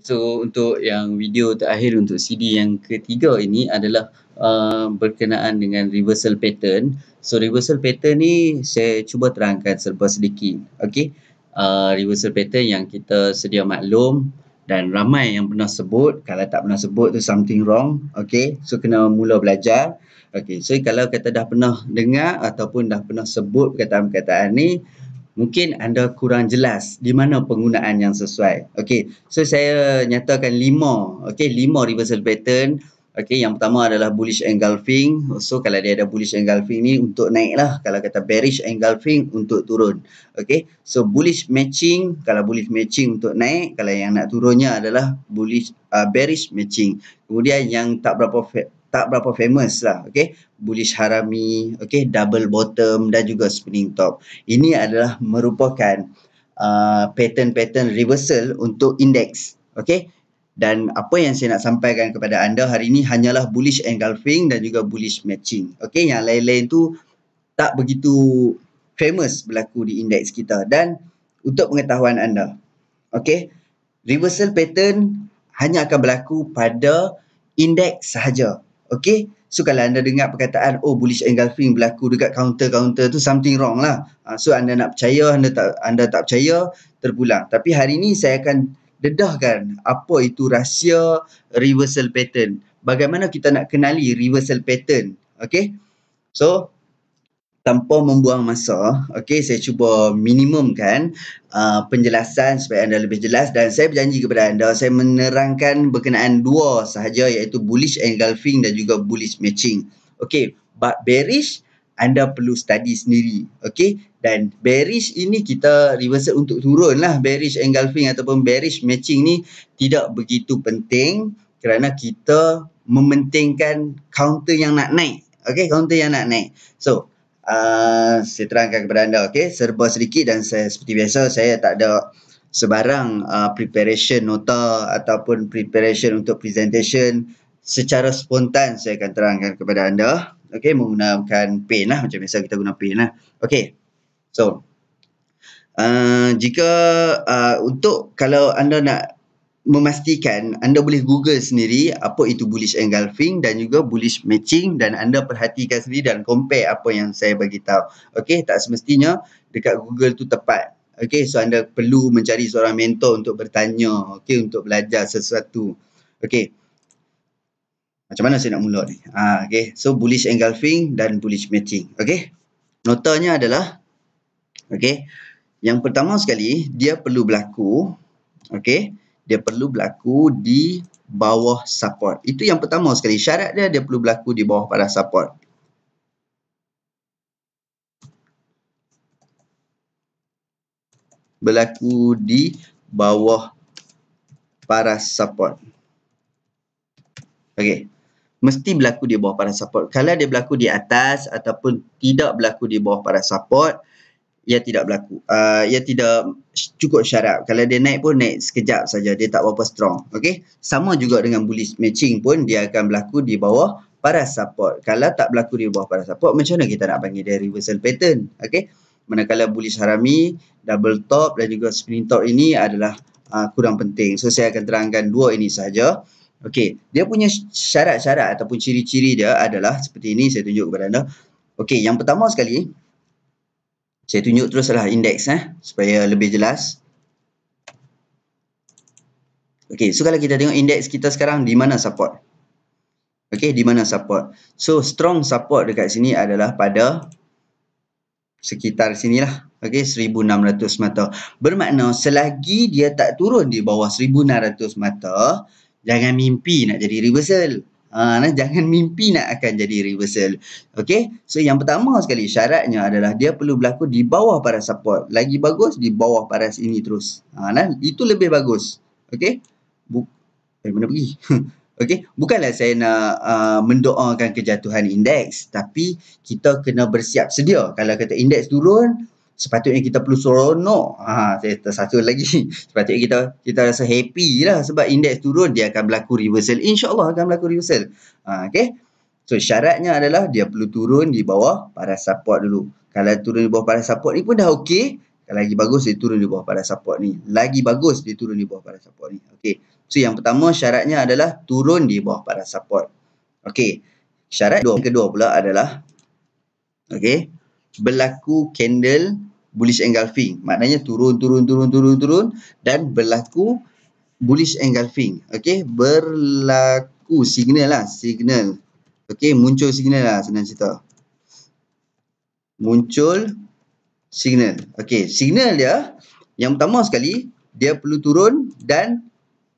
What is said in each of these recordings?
So untuk yang video terakhir untuk CD yang ketiga ini adalah uh, berkenaan dengan reversal pattern. So reversal pattern ni saya cuba terangkan serba sedikit. Okay. Uh, reversal pattern yang kita sedia maklum dan ramai yang pernah sebut. Kalau tak pernah sebut tu something wrong. Okay. So kena mula belajar. Okay. So kalau kita dah pernah dengar ataupun dah pernah sebut perkataan-perkataan ni mungkin anda kurang jelas di mana penggunaan yang sesuai. Okey, so saya nyatakan lima, okey, lima reversal pattern. Okey, yang pertama adalah bullish engulfing. So kalau dia ada bullish engulfing ni untuk naik lah. Kalau kata bearish engulfing untuk turun. Okey, so bullish matching, kalau bullish matching untuk naik, kalau yang nak turunnya adalah bullish uh, bearish matching. Kemudian yang tak berapa tak berapa famous lah okay bullish harami okay double bottom dan juga spinning top ini adalah merupakan uh, pattern pattern reversal untuk indeks okay dan apa yang saya nak sampaikan kepada anda hari ini hanyalah bullish engulfing dan juga bullish matching okay yang lain-lain tu tak begitu famous berlaku di indeks kita dan untuk pengetahuan anda okay reversal pattern hanya akan berlaku pada indeks sahaja Okay. So kalau anda dengar perkataan oh bullish engulfing berlaku dekat counter-counter tu something wrong lah. Uh, so anda nak percaya, anda tak anda tak percaya terpulang. Tapi hari ni saya akan dedahkan apa itu rahsia reversal pattern. Bagaimana kita nak kenali reversal pattern. Okay. So tanpa membuang masa, okay, saya cuba minimumkan uh, penjelasan supaya anda lebih jelas dan saya berjanji kepada anda, saya menerangkan berkenaan dua sahaja iaitu bullish engulfing dan juga bullish matching. Okay, but bearish, anda perlu study sendiri. Okay, dan bearish ini kita reversal untuk turun lah. Bearish engulfing ataupun bearish matching ni tidak begitu penting kerana kita mementingkan counter yang nak naik. Okay, counter yang nak naik. So, Ah, saya terangkan kepada anda okey serba sedikit dan saya seperti biasa saya tak ada sebarang uh, preparation nota ataupun preparation untuk presentation secara spontan saya akan terangkan kepada anda okey menggunakan pen lah macam biasa kita guna pen lah okey so uh, jika uh, untuk kalau anda nak memastikan anda boleh google sendiri apa itu bullish engulfing dan juga bullish matching dan anda perhatikan sendiri dan compare apa yang saya bagi tahu. Okey, tak semestinya dekat Google tu tepat. Okey, so anda perlu mencari seorang mentor untuk bertanya, okey, untuk belajar sesuatu. Okey. Macam mana saya nak mula ni? Ha, okey. So bullish engulfing dan bullish matching. Okey. Notanya adalah okey. Yang pertama sekali, dia perlu berlaku okey dia perlu berlaku di bawah support. Itu yang pertama sekali. Syarat dia, dia perlu berlaku di bawah pada support. Berlaku di bawah para support. Okey. Mesti berlaku di bawah para support. Kalau dia berlaku di atas ataupun tidak berlaku di bawah para support, uh, ia tidak berlaku. Uh, ia tidak cukup syarat. Kalau dia naik pun naik sekejap saja. Dia tak berapa strong. Okay? Sama juga dengan bullish matching pun dia akan berlaku di bawah para support. Kalau tak berlaku di bawah para support, macam mana kita nak panggil dia reversal pattern? Okay? Manakala bullish harami, double top dan juga spinning top ini adalah uh, kurang penting. So saya akan terangkan dua ini saja. Okay, dia punya syarat-syarat ataupun ciri-ciri dia adalah seperti ini saya tunjuk kepada anda. Okay, yang pertama sekali, saya tunjuk teruslah indeks eh, supaya lebih jelas. Okey, so kalau kita tengok indeks kita sekarang di mana support? Okey, di mana support? So strong support dekat sini adalah pada sekitar sinilah. Okey, 1600 mata. Bermakna selagi dia tak turun di bawah 1600 mata, jangan mimpi nak jadi reversal. Uh, jangan mimpi nak akan jadi reversal. Okay. So yang pertama sekali syaratnya adalah dia perlu berlaku di bawah paras support. Lagi bagus di bawah paras ini terus. Uh, nah, itu lebih bagus. Okay. Bu eh, mana pergi? okay. Bukanlah saya nak uh, mendoakan kejatuhan indeks. Tapi kita kena bersiap sedia. Kalau kata indeks turun, sepatutnya kita perlu seronok ha saya satu lagi sepatutnya kita kita rasa happy lah sebab indeks turun dia akan berlaku reversal insyaallah akan berlaku reversal ha okey so syaratnya adalah dia perlu turun di bawah para support dulu kalau turun di bawah para support ni pun dah okey lagi bagus dia turun di bawah pada support ni. Lagi bagus dia turun di bawah pada support ni. Okey. So yang pertama syaratnya adalah turun di bawah pada support. Okey. Syarat kedua pula adalah okey, berlaku candle bullish engulfing. Maknanya turun, turun, turun, turun, turun dan berlaku bullish engulfing. Okey, berlaku signal lah, signal. Okey, muncul signal lah senang cerita. Muncul signal. Okey, signal dia yang pertama sekali dia perlu turun dan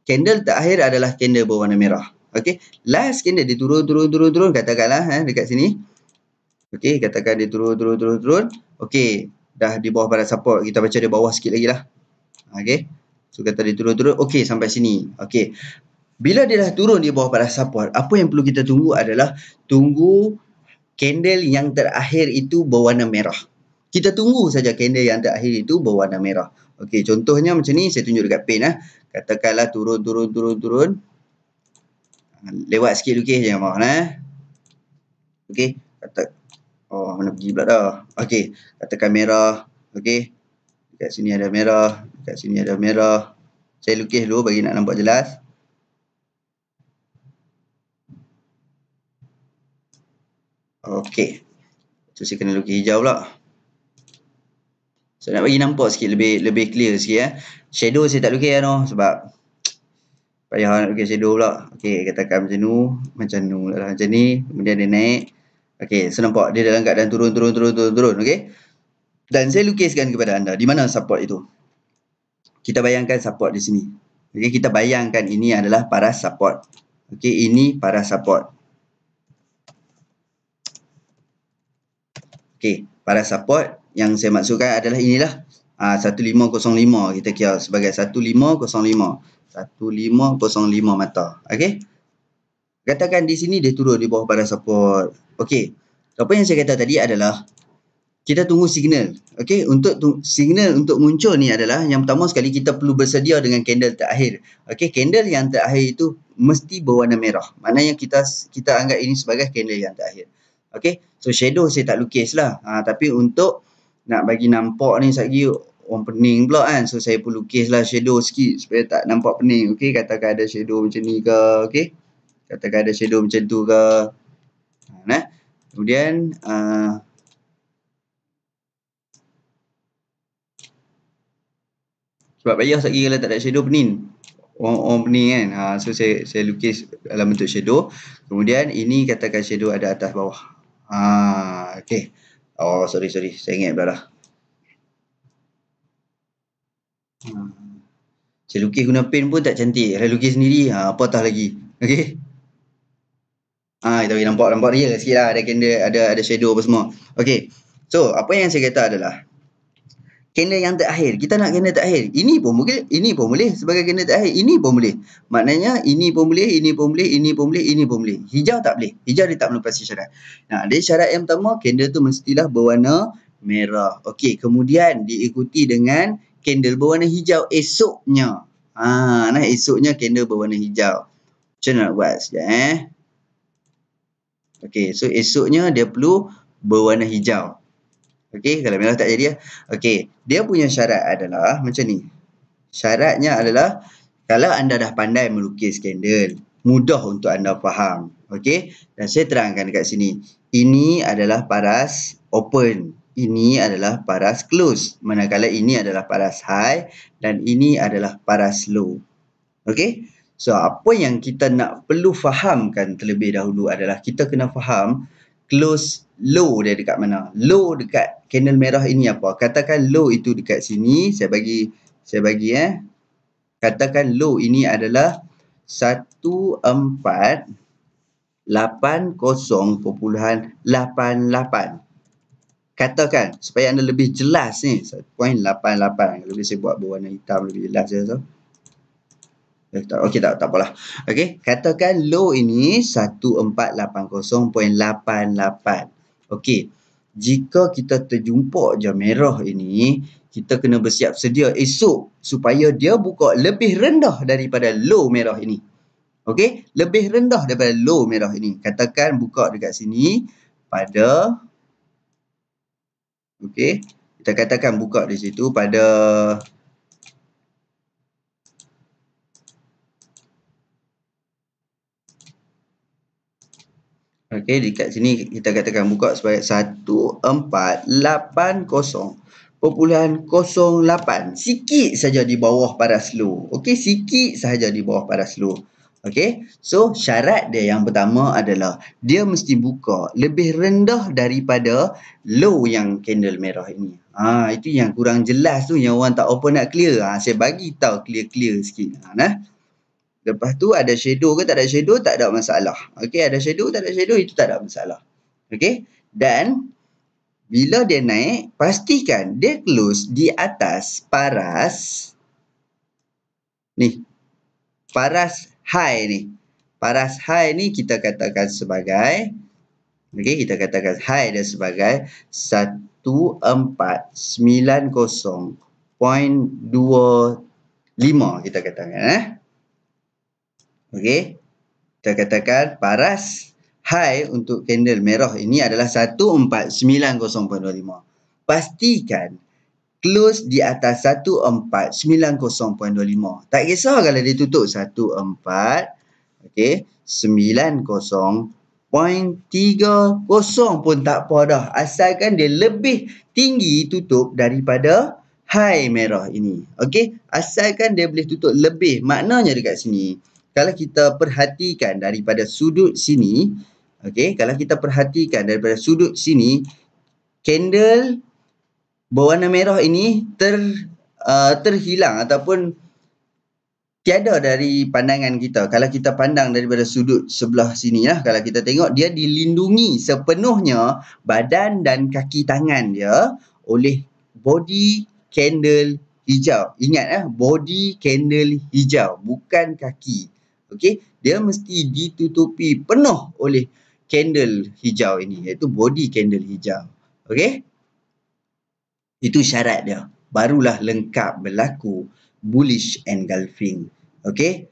candle terakhir adalah candle berwarna merah. Okey, last candle dia turun, turun, turun, turun katakanlah eh, dekat sini. Okey, katakan dia turun, turun, turun, turun. Okey, dah di bawah pada support kita baca di bawah sikit lagi lah okay so kata dia turun-turun okay sampai sini okay bila dia dah turun di bawah pada support apa yang perlu kita tunggu adalah tunggu candle yang terakhir itu berwarna merah kita tunggu saja candle yang terakhir itu berwarna merah okay contohnya macam ni saya tunjuk dekat pin eh. katakanlah turun-turun-turun-turun lewat sikit lukis je maaf eh. okay kata Oh, mana pergi pula dah. Okey, katakan merah. Okey. Dekat sini ada merah. Dekat sini ada merah. Saya lukis dulu bagi nak nampak jelas. Okey. Tu saya kena lukis hijau pula. Saya so, nak bagi nampak sikit lebih lebih clear sikit eh. Shadow saya tak lukis ya, no sebab payah nak lukis shadow pula. Okey, katakan macam tu, macam tu lah. Macam ni, kemudian dia naik. Okey, so nampak dia dalam keadaan turun turun turun turun turun, okey. Dan saya lukiskan kepada anda di mana support itu. Kita bayangkan support di sini. Okey, kita bayangkan ini adalah paras support. Okey, ini paras support. Okey, paras support yang saya maksudkan adalah inilah uh, ah, 1505 kita kira sebagai 1505. 1505 mata. Okey katakan di sini dia turun di bawah pada support. Okey. Apa yang saya kata tadi adalah kita tunggu signal. Okey, untuk signal untuk muncul ni adalah yang pertama sekali kita perlu bersedia dengan candle terakhir. Okey, candle yang terakhir itu mesti berwarna merah. Maknanya kita kita anggap ini sebagai candle yang terakhir. Okey. So shadow saya tak lukis lah. Ha, tapi untuk nak bagi nampak ni satgi orang pening pula kan. So saya perlu lukis lah shadow sikit supaya tak nampak pening. Okey, katakan ada shadow macam ni ke. Okey katakan ada shadow macam tu ke nah kan, eh? kemudian uh, sebab payah sekali kalau tak ada shadow pening orang, orang pening kan ha, so saya saya lukis dalam bentuk shadow kemudian ini katakan shadow ada atas bawah ha, okay. oh sorry sorry saya ingat pula ha. saya lukis guna pen pun tak cantik saya lukis sendiri ha, apa tah lagi okay. Ah, kita tapi nampak nampak real sikit lah. Ada candle, ada ada shadow apa semua. Okay. So, apa yang saya kata adalah candle yang terakhir. Kita nak candle terakhir. Ini pun boleh. Ini pun boleh. Sebagai candle terakhir. Ini pun boleh. Maknanya, ini pun boleh. Ini pun boleh. Ini pun boleh. Ini pun boleh. Hijau tak boleh. Hijau dia tak melepasi syarat. Nah, ada syarat yang pertama, candle tu mestilah berwarna merah. Okay. Kemudian, diikuti dengan candle berwarna hijau esoknya. Ah, ha, nah esoknya candle berwarna hijau. Macam mana nak buat sekejap eh? Okey, so esoknya dia perlu berwarna hijau. Okey, kalau merah tak jadi lah. Okey, dia punya syarat adalah macam ni. Syaratnya adalah kalau anda dah pandai melukis candle, mudah untuk anda faham. Okey, dan saya terangkan dekat sini. Ini adalah paras open. Ini adalah paras close. Manakala ini adalah paras high dan ini adalah paras low. Okey, So apa yang kita nak perlu fahamkan terlebih dahulu adalah kita kena faham close low dia dekat mana. Low dekat candle merah ini apa? Katakan low itu dekat sini. Saya bagi saya bagi eh. Katakan low ini adalah 1480.88. Katakan supaya anda lebih jelas ni. 1.88. Lebih saya buat berwarna hitam lebih jelas saya tu. So. Eh, okey tak, tak apalah. Okey, katakan low ini 1480.88. Okey, jika kita terjumpa je merah ini, kita kena bersiap sedia esok supaya dia buka lebih rendah daripada low merah ini. Okey, lebih rendah daripada low merah ini. Katakan buka dekat sini pada okey, kita katakan buka di situ pada Okey, dekat sini kita katakan buka sebagai 1480.08. Sikit saja di bawah paras low. Okey, sikit saja di bawah paras low. Okey. So, syarat dia yang pertama adalah dia mesti buka lebih rendah daripada low yang candle merah ini. Ha, itu yang kurang jelas tu yang orang tak open nak clear. Ha, saya bagi tahu clear-clear sikit. Ha, nah. Lepas tu ada shadow ke tak ada shadow tak ada masalah. Okey ada shadow tak ada shadow itu tak ada masalah. Okey dan bila dia naik pastikan dia close di atas paras ni. Paras high ni. Paras high ni kita katakan sebagai okey kita katakan high dia sebagai 1490 0.25 kita katakan eh. Okey. Kita katakan paras high untuk candle merah ini adalah 1490.25. Pastikan close di atas 1490.25. Tak kisah kalau dia tutup 14 okey 90.30 pun tak apa dah. Asalkan dia lebih tinggi tutup daripada high merah ini. okay asalkan dia boleh tutup lebih. Maknanya dekat sini kalau kita perhatikan daripada sudut sini, okay, kalau kita perhatikan daripada sudut sini, candle berwarna merah ini ter uh, terhilang ataupun tiada dari pandangan kita. Kalau kita pandang daripada sudut sebelah sini lah, kalau kita tengok dia dilindungi sepenuhnya badan dan kaki tangan dia oleh body candle hijau. Ingat eh, body candle hijau bukan kaki okey dia mesti ditutupi penuh oleh candle hijau ini iaitu body candle hijau okey itu syarat dia barulah lengkap berlaku bullish engulfing okey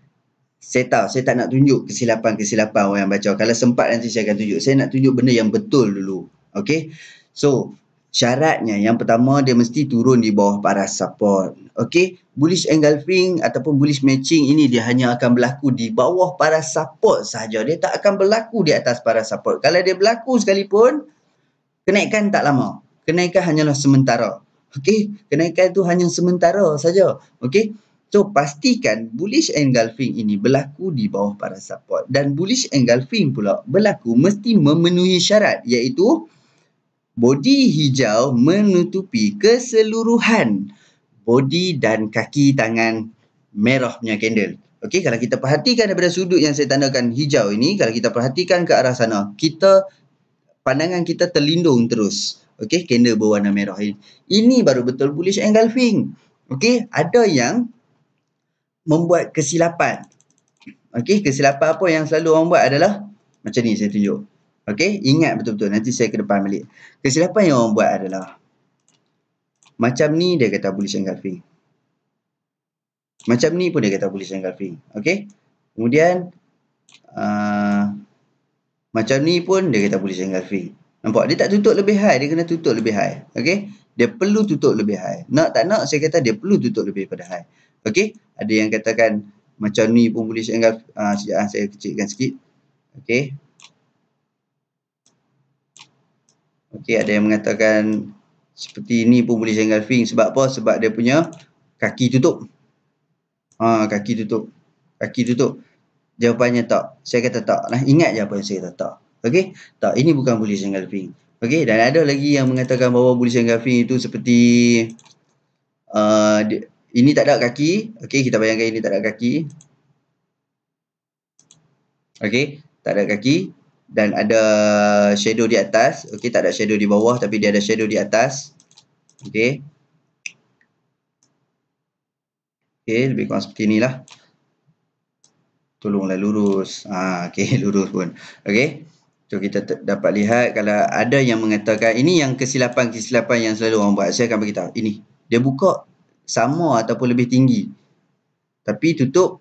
saya tahu, saya tak nak tunjuk kesilapan-kesilapan orang yang baca. Kalau sempat nanti saya akan tunjuk. Saya nak tunjuk benda yang betul dulu. Okay? So, syaratnya yang pertama dia mesti turun di bawah paras support. Okey, bullish engulfing ataupun bullish matching ini dia hanya akan berlaku di bawah paras support sahaja. Dia tak akan berlaku di atas paras support. Kalau dia berlaku sekalipun, kenaikan tak lama. Kenaikan hanyalah sementara. Okey, kenaikan itu hanya sementara saja. Okey, So pastikan bullish engulfing ini berlaku di bawah paras support dan bullish engulfing pula berlaku mesti memenuhi syarat iaitu bodi hijau menutupi keseluruhan bodi dan kaki tangan merahnya candle. Okey, kalau kita perhatikan daripada sudut yang saya tandakan hijau ini, kalau kita perhatikan ke arah sana, kita pandangan kita terlindung terus. Okey, candle berwarna merah ini. Ini baru betul bullish engulfing. Okey, ada yang membuat kesilapan. Okey, kesilapan apa yang selalu orang buat adalah macam ni saya tunjuk. Okay, ingat betul-betul. Nanti saya ke depan balik. Kesilapan yang orang buat adalah macam ni dia kata bullish engulfing. Macam ni pun dia kata bullish engulfing. Okay. Kemudian uh, macam ni pun dia kata bullish engulfing. Nampak? Dia tak tutup lebih high. Dia kena tutup lebih high. Okay. Dia perlu tutup lebih high. Nak tak nak saya kata dia perlu tutup lebih pada high. Okay. Ada yang katakan macam ni pun bullish engulfing. Uh, sekejap saya kecilkan sikit. Okay. Okey, ada yang mengatakan seperti ini pun boleh single fin sebab apa? Sebab dia punya kaki tutup. Ha, kaki tutup. Kaki tutup. Jawapannya tak. Saya kata tak. Nah, ingat je apa yang saya kata tak. Okey? Tak, ini bukan boleh single fin. Okey, dan ada lagi yang mengatakan bahawa boleh single fin itu seperti uh, dia, ini tak ada kaki. Okey, kita bayangkan ini tak ada kaki. Okey, tak ada kaki dan ada shadow di atas. Okey, tak ada shadow di bawah tapi dia ada shadow di atas. Okey. Okey, lebih kurang seperti lah. Tolonglah lurus. Ah, okey, lurus pun. Okey. So kita dapat lihat kalau ada yang mengatakan ini yang kesilapan-kesilapan yang selalu orang buat. Saya akan bagi ini. Dia buka sama ataupun lebih tinggi. Tapi tutup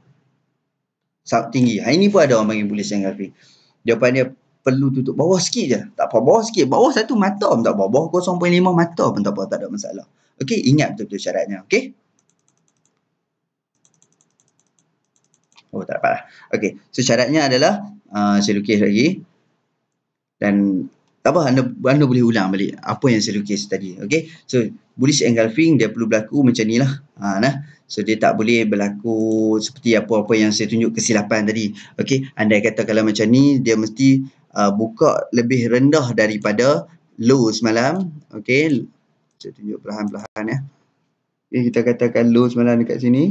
sub tinggi. Ha, ini pun ada orang panggil bullish angle. Jawapan dia perlu tutup bawah sikit je. Tak apa, bawah sikit. Bawah satu mata pun tak apa. Bawah 0.5 mata pun tak apa. Tak ada masalah. Okey, ingat betul-betul syaratnya. Okey. Oh, tak apa. Lah. Okey, so syaratnya adalah, uh, saya lukis lagi. Dan tak apa, anda, anda boleh ulang balik apa yang saya lukis tadi. Okey, so bullish engulfing dia perlu berlaku macam ni lah. Ha, nah. So dia tak boleh berlaku seperti apa-apa yang saya tunjuk kesilapan tadi. Okey, anda kata kalau macam ni, dia mesti uh, buka lebih rendah daripada low semalam. Okey. Saya tunjuk perlahan-perlahan ya. Okay, kita katakan low semalam dekat sini.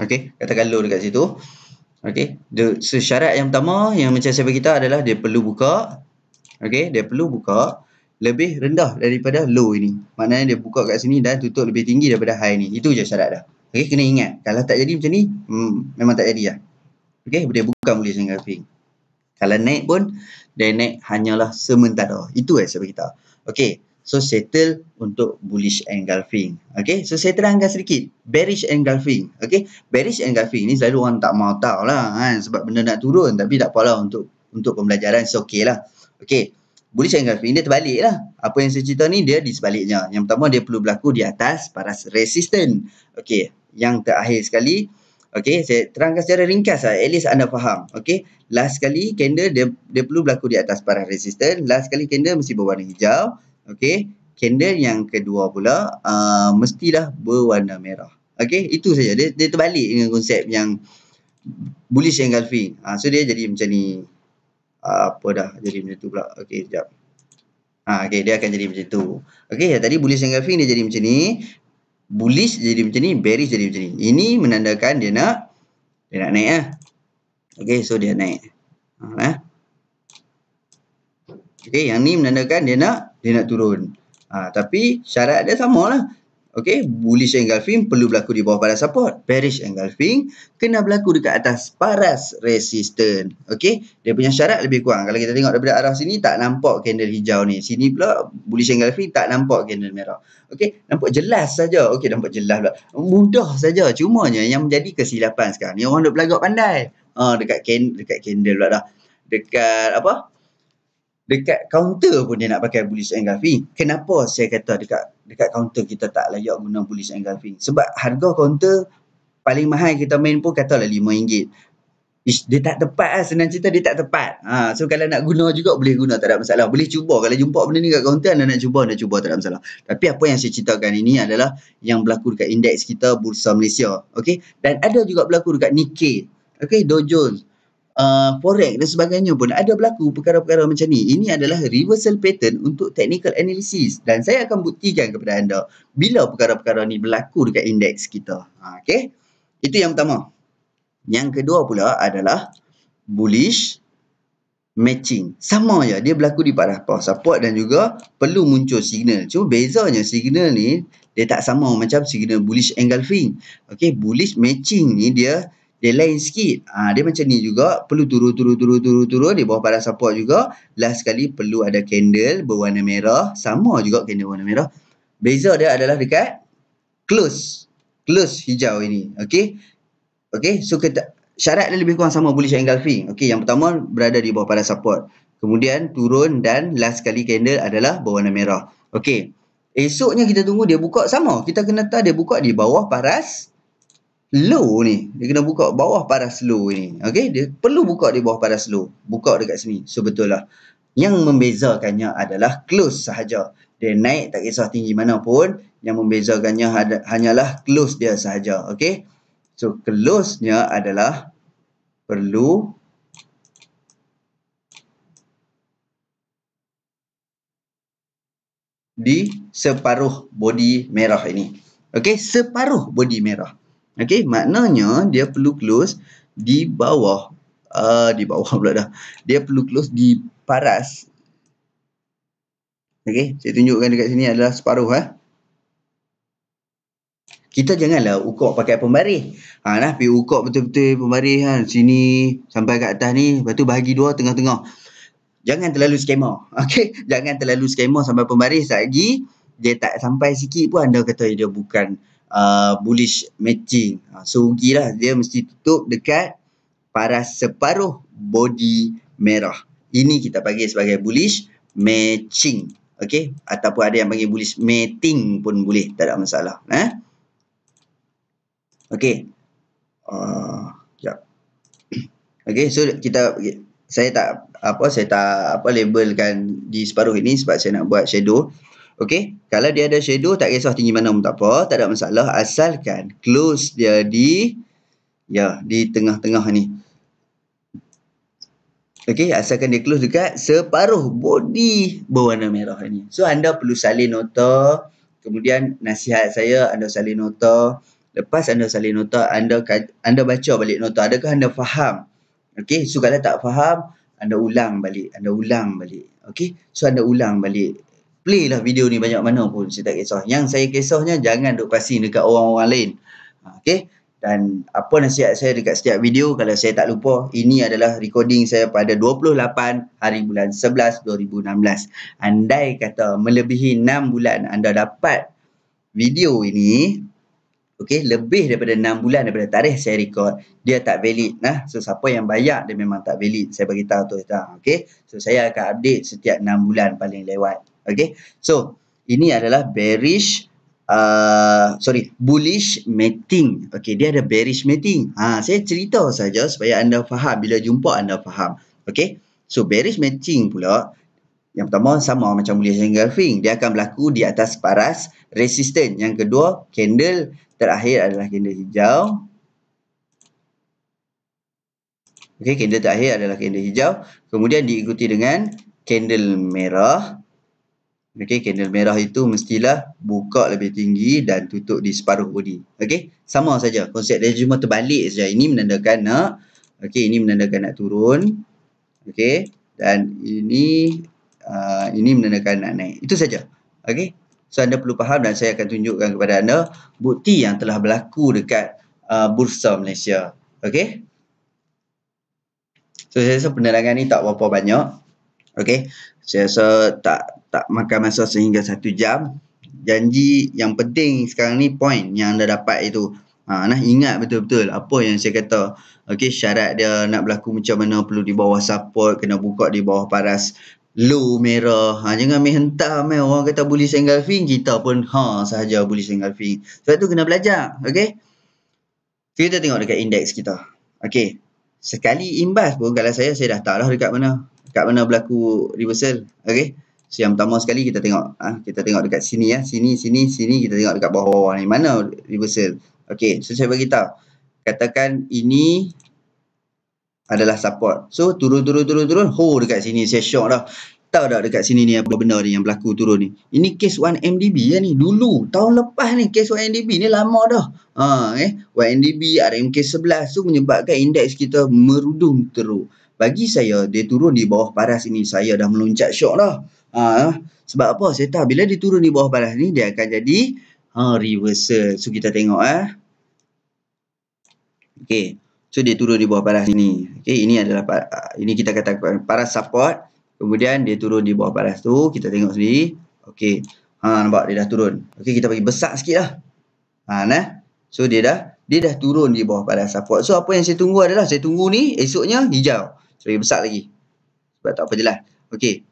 Okey, katakan low dekat situ. Okey, so syarat yang pertama yang macam saya bagi tahu adalah dia perlu buka Okey, dia perlu buka lebih rendah daripada low ini. Maknanya dia buka kat sini dan tutup lebih tinggi daripada high ini. Itu je syarat dah. Okay, kena ingat. Kalau tak jadi macam ni, hmm, memang tak jadi lah. Okay, dia bukan boleh sign graphing. Kalau naik pun, dia naik hanyalah sementara. Itu eh sebab kita. Okay, so settle untuk bullish engulfing. Okay, so saya terangkan sedikit. Bearish engulfing. Okay, bearish engulfing ni selalu orang tak mau tahu lah kan. Sebab benda nak turun tapi tak apalah untuk untuk pembelajaran. So okay lah. Okay, boleh saya seperti ini, dia terbalik lah. Apa yang saya cerita ni, dia di sebaliknya. Yang pertama, dia perlu berlaku di atas paras resisten. Okey, yang terakhir sekali, okey, saya terangkan secara ringkas lah. At least anda faham. Okey, last sekali, candle dia, dia perlu berlaku di atas paras resisten. Last sekali, candle mesti berwarna hijau. Okey, candle yang kedua pula, uh, mestilah berwarna merah. Okey, itu saja. Dia, dia terbalik dengan konsep yang bullish engulfing. Uh, ah, so, dia jadi macam ni apa dah jadi macam tu pula. Okey, sekejap. Ha, okey, dia akan jadi macam tu. Okey, ya, tadi bullish engulfing dia jadi macam ni. Bullish jadi macam ni, bearish jadi macam ni. Ini menandakan dia nak dia nak naik lah. Eh. Okey, so dia naik. Ha, lah. Eh. Okey, yang ni menandakan dia nak dia nak turun. Ha, tapi syarat dia sama lah. Okay, bullish engulfing perlu berlaku di bawah paras support. Bearish engulfing kena berlaku dekat atas paras resistance. Okay, dia punya syarat lebih kurang. Kalau kita tengok daripada arah sini, tak nampak candle hijau ni. Sini pula, bullish engulfing tak nampak candle merah. Okay, nampak jelas saja. Okay, nampak jelas pula. Mudah saja. Cumanya yang menjadi kesilapan sekarang ni orang duk pelagak pandai. Ah, dekat, can, dekat candle pula dah. Dekat apa? dekat kaunter pun dia nak pakai bullish engulfing. Kenapa saya kata dekat dekat kaunter kita tak layak guna bullish engulfing? Sebab harga kaunter paling mahal kita main pun katalah RM5. Ish, dia tak tepat lah. Senang cerita dia tak tepat. Ha, so kalau nak guna juga boleh guna tak ada masalah. Boleh cuba. Kalau jumpa benda ni kat kaunter anda nak cuba, anda cuba tak ada masalah. Tapi apa yang saya ceritakan ini adalah yang berlaku dekat indeks kita Bursa Malaysia. Okay? Dan ada juga berlaku dekat Nikkei. Okay? Dow Jones uh, forex dan sebagainya pun ada berlaku perkara-perkara macam ni. Ini adalah reversal pattern untuk technical analysis dan saya akan buktikan kepada anda bila perkara-perkara ni berlaku dekat indeks kita. Ha, okay? Itu yang pertama. Yang kedua pula adalah bullish matching. Sama je dia berlaku di parah power support dan juga perlu muncul signal. Cuma bezanya signal ni dia tak sama macam signal bullish engulfing. Okay, bullish matching ni dia dia lain sikit. Ha, dia macam ni juga. Perlu turun, turun, turun, turun, turun. Di bawah pada support juga. Last sekali perlu ada candle berwarna merah. Sama juga candle warna merah. Beza dia adalah dekat close. Close hijau ini. Okay. Okay. So kita, syarat dia lebih kurang sama bullish engulfing. Okay. Yang pertama berada di bawah pada support. Kemudian turun dan last sekali candle adalah berwarna merah. Okay. Esoknya kita tunggu dia buka sama. Kita kena tahu dia buka di bawah paras low ni. Dia kena buka bawah paras low ni. Okay. Dia perlu buka di bawah paras low. Buka dekat sini. So betul lah. Yang membezakannya adalah close sahaja. Dia naik tak kisah tinggi mana pun. Yang membezakannya hanyalah close dia sahaja. Okay. So close-nya adalah perlu di separuh body merah ini. Okay, separuh body merah. Okey, maknanya dia perlu close di bawah uh, di bawah pula dah. Dia perlu close di paras. Okey, saya tunjukkan dekat sini adalah separuh eh. Kita janganlah ukur pakai pembaris. Ha nah, pi ukur betul-betul pembaris kan sini sampai kat atas ni, lepas tu bahagi dua tengah-tengah. Jangan terlalu skema. Okey, jangan terlalu skema sampai pembaris lagi dia tak sampai sikit pun anda kata dia bukan Uh, bullish matching. Ah, so rugilah dia mesti tutup dekat paras separuh body merah. Ini kita panggil sebagai bullish matching. Okey, ataupun ada yang panggil bullish matting pun boleh, tak ada masalah, eh. okay, Uh, ah, jap. Okey, so kita saya tak apa saya tak apa labelkan di separuh ini sebab saya nak buat shadow. Okey, kalau dia ada shadow tak kisah tinggi mana pun tak apa, tak ada masalah asalkan close dia di ya, di tengah-tengah ni. Okey, asalkan dia close dekat separuh body berwarna merah ni. So anda perlu salin nota, kemudian nasihat saya anda salin nota. Lepas anda salin nota, anda anda baca balik nota. Adakah anda faham? Okey, so kalau tak faham, anda ulang balik, anda ulang balik. Okey, so anda ulang balik play lah video ni banyak mana pun saya tak kisah. Yang saya kisahnya jangan duk passing dekat orang-orang lain. Ha, okay. Dan apa nasihat saya dekat setiap video kalau saya tak lupa ini adalah recording saya pada 28 hari bulan 11 2016. Andai kata melebihi 6 bulan anda dapat video ini Okey, lebih daripada 6 bulan daripada tarikh saya record, dia tak valid nah. So siapa yang bayar dia memang tak valid. Saya beritahu tu dah. Ha, okey. So saya akan update setiap 6 bulan paling lewat. Okay. So, ini adalah bearish, uh, sorry, bullish mating. Okay, dia ada bearish mating. Ha, saya cerita saja supaya anda faham. Bila jumpa, anda faham. Okay. So, bearish mating pula, yang pertama sama macam bullish engulfing. Dia akan berlaku di atas paras resistant. Yang kedua, candle terakhir adalah candle hijau. Okay, candle terakhir adalah candle hijau. Kemudian diikuti dengan candle merah. Okey, candle merah itu mestilah buka lebih tinggi dan tutup di separuh bodi. Okey, sama saja. Konsep dia cuma terbalik saja. Ini menandakan nak, okey, ini menandakan nak turun. okey, dan ini uh, ini menandakan nak naik. Itu saja. Okey, so anda perlu faham dan saya akan tunjukkan kepada anda bukti yang telah berlaku dekat uh, Bursa Malaysia. Okey, So, saya rasa penerangan ni tak berapa banyak. Okey, Saya rasa tak tak makan masa sehingga satu jam janji yang penting sekarang ni point yang anda dapat itu ha, nah ingat betul-betul apa yang saya kata okey syarat dia nak berlaku macam mana perlu di bawah support kena buka di bawah paras low merah ha, jangan main hentah main orang kata bully single fin kita pun ha sahaja boleh single fin sebab tu kena belajar okey so, kita tengok dekat indeks kita okey sekali imbas pun kalau saya saya dah tak lah dekat mana dekat mana berlaku reversal okey So yang pertama sekali kita tengok ah ha, kita tengok dekat sini ya. Sini sini sini kita tengok dekat bawah-bawah ni mana reversal. Okay, so saya bagi tahu. Katakan ini adalah support. So turun turun turun turun ho dekat sini saya syok dah. Tahu tak dekat sini ni apa benda ni yang berlaku turun ni. Ini case 1MDB ya ni. Dulu tahun lepas ni case 1MDB ni lama dah. Ha eh 1MDB RMK 11 so, menyebabkan indeks kita merudum teruk. Bagi saya dia turun di bawah paras ini saya dah meloncat syok dah. Uh, sebab apa? Saya tahu bila dia turun di bawah balas ni, dia akan jadi uh, reversal. So, kita tengok. eh. Okay. So, dia turun di bawah balas ni. Okay. Ini adalah, uh, ini kita katakan para support. Kemudian, dia turun di bawah balas tu. Kita tengok sendiri. Okay. Ha, nampak dia dah turun. Okay, kita bagi besar sikit lah. Ha, nah. So, dia dah dia dah turun di bawah balas support. So, apa yang saya tunggu adalah, saya tunggu ni esoknya hijau. So, besar lagi. Sebab tak apa jelas. Okay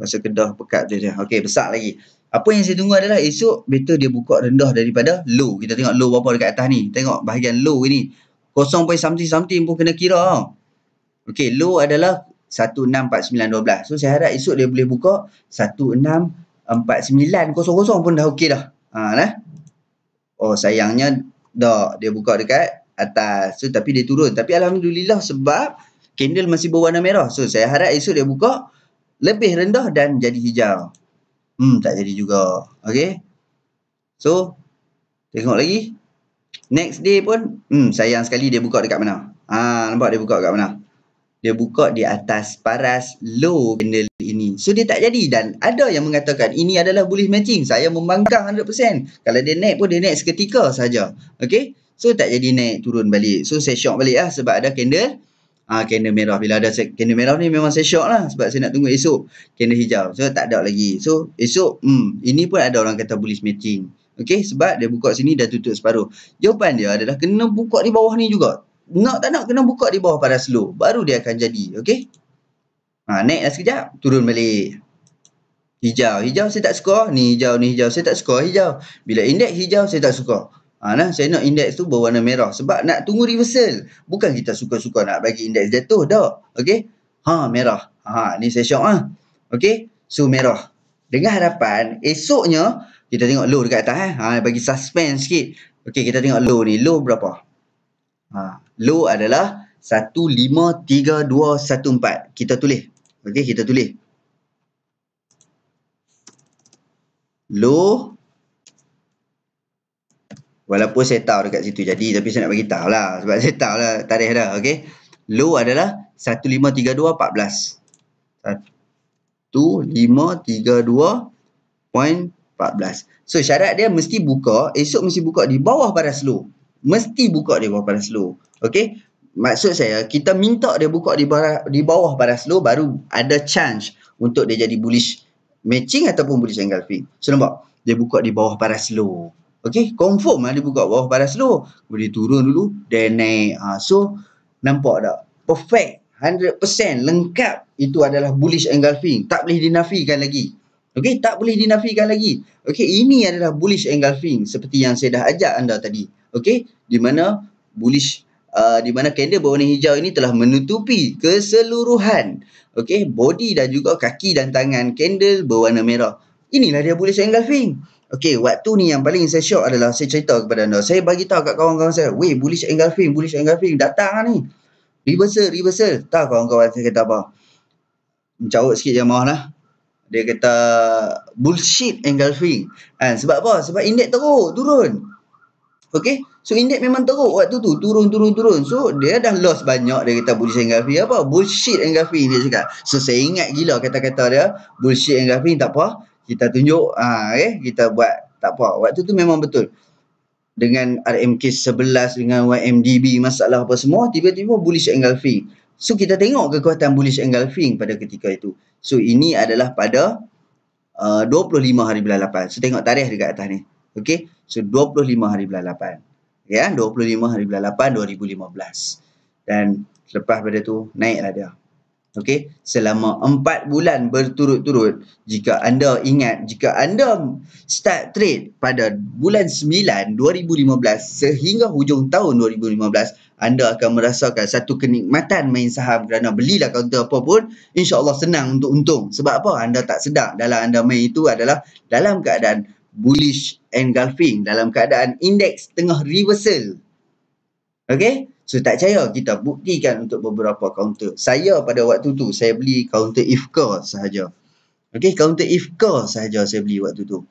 masa kedah pekat tu dia. Okey, besar lagi. Apa yang saya tunggu adalah esok beta dia buka rendah daripada low. Kita tengok low berapa dekat atas ni. Tengok bahagian low ni. pun something something pun kena kira. okay low adalah 164912. So saya harap esok dia boleh buka 164900 pun dah okey dah. Ha nah. Oh sayangnya dah dia buka dekat atas tu so, tapi dia turun. Tapi alhamdulillah sebab candle masih berwarna merah. So saya harap esok dia buka lebih rendah dan jadi hijau. Hmm, tak jadi juga. Okay. So, tengok lagi. Next day pun, hmm, sayang sekali dia buka dekat mana. Ha, nampak dia buka dekat mana. Dia buka di atas paras low candle ini. So, dia tak jadi. Dan ada yang mengatakan, ini adalah bullish matching. Saya membangkang 100%. Kalau dia naik pun, dia naik seketika saja. Okay. So, tak jadi naik turun balik. So, saya shock balik lah sebab ada candle uh, ah, candle merah. Bila ada candle merah ni memang saya shock lah sebab saya nak tunggu esok candle hijau. So tak ada lagi. So esok hmm, ini pun ada orang kata bullish matching. Okay sebab dia buka sini dah tutup separuh. Jawapan dia adalah kena buka di bawah ni juga. Nak tak nak kena buka di bawah pada slow. Baru dia akan jadi. Okay. Ha, naik lah sekejap. Turun balik. Hijau. Hijau saya tak suka. Ni hijau, ni hijau. Saya tak suka hijau. Bila indeks hijau saya tak suka. Ha, nah, saya nak indeks tu berwarna merah sebab nak tunggu reversal. Bukan kita suka-suka nak bagi indeks jatuh dah. okay? Ha merah. Ha ni saya syok ah. Ha. okay? So merah. Dengan harapan esoknya kita tengok low dekat atas eh. Ha bagi suspense sikit. okay kita tengok low ni. Low berapa? Ha low adalah 153214. Kita tulis. okay kita tulis. Low Walaupun saya tahu dekat situ jadi tapi saya nak bagi tahu lah sebab saya tahu lah tarikh dah okey. Low adalah 153214. 153214. So syarat dia mesti buka, esok mesti buka di bawah paras low. Mesti buka di bawah paras low. Okay, Maksud saya kita minta dia buka di bawah di bawah paras low baru ada chance untuk dia jadi bullish matching ataupun bullish engulfing. So nampak dia buka di bawah paras low. Okey, confirm lah dia buka bawah panas low. Kemudian dia turun dulu, dia naik. Ha, so, nampak tak? Perfect. 100% lengkap. Itu adalah bullish engulfing. Tak boleh dinafikan lagi. Okey, tak boleh dinafikan lagi. Okey, ini adalah bullish engulfing. Seperti yang saya dah ajak anda tadi. Okey, di mana bullish Uh, di mana candle berwarna hijau ini telah menutupi keseluruhan okay, body dan juga kaki dan tangan candle berwarna merah. Inilah dia bullish engulfing. Okay, waktu ni yang paling saya syok adalah saya cerita kepada anda. Saya bagi tahu kat kawan-kawan saya, weh, bullish engulfing, bullish engulfing, datang lah ni. Reversal, reversal. Tahu kawan-kawan saya kata apa? Mencawut sikit je mahu lah. Dia kata, bullshit engulfing. And ha, sebab apa? Sebab indek teruk, turun. Okay, so indek memang teruk waktu tu, turun, turun, turun. So, dia dah loss banyak, dia kata bullshit engulfing. Apa? Bullshit engulfing, dia cakap. So, saya ingat gila kata-kata dia, bullshit engulfing, tak apa kita tunjuk ah eh kita buat tak apa waktu tu memang betul dengan RMK 11 dengan YMDB masalah apa semua tiba-tiba bullish engulfing so kita tengok kekuatan bullish engulfing pada ketika itu so ini adalah pada uh, 25 hari bulan lapan. so tengok tarikh dekat atas ni okey so 25 hari bulan lapan, ya 25 hari bulan lapan 2015 dan selepas pada tu naiklah dia okey selama 4 bulan berturut-turut jika anda ingat jika anda start trade pada bulan 9 2015 sehingga hujung tahun 2015 anda akan merasakan satu kenikmatan main saham kerana belilah kaunter apa pun insyaallah senang untuk untung sebab apa anda tak sedar dalam anda main itu adalah dalam keadaan bullish engulfing dalam keadaan indeks tengah reversal okey So tak percaya kita buktikan untuk beberapa kaunter. Saya pada waktu tu saya beli kaunter Ifco sahaja. Okay, kaunter Ifco sahaja saya beli waktu tu.